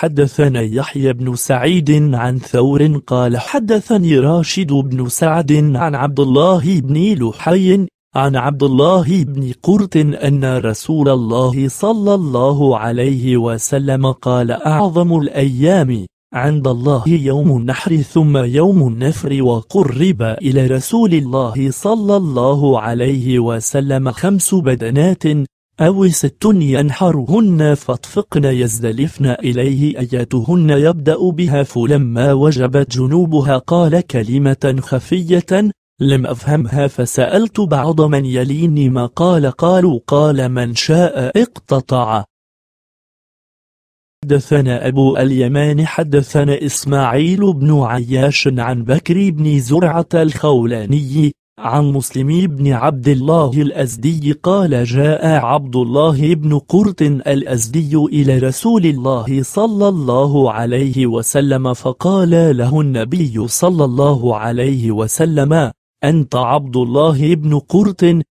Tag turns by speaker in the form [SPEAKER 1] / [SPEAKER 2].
[SPEAKER 1] حدثنا يحيى بن سعيد عن ثور قال حدثني راشد بن سعد عن عبد الله بن لحي عن عبد الله بن قرط أن رسول الله صلى الله عليه وسلم قال أعظم الأيام عند الله يوم النحر ثم يوم النفر وقرب إلى رسول الله صلى الله عليه وسلم خمس بدنات أو ست ينحرهن فاطفقن يزدلفن إليه أياتهن يبدأ بها فلما وجبت جنوبها قال كلمة خفية لم أفهمها فسألت بعض من يليني ما قال قالوا قال من شاء اقتطع حدثنا أبو اليمان حدثنا إسماعيل بن عياش عن بكر بن زرعة الخولاني عن مسلم بن عبد الله الأزدي قال جاء عبد الله بن قرط الأزدي إلى رسول الله صلى الله عليه وسلم فقال له النبي صلى الله عليه وسلم أنت عبد الله بن قرط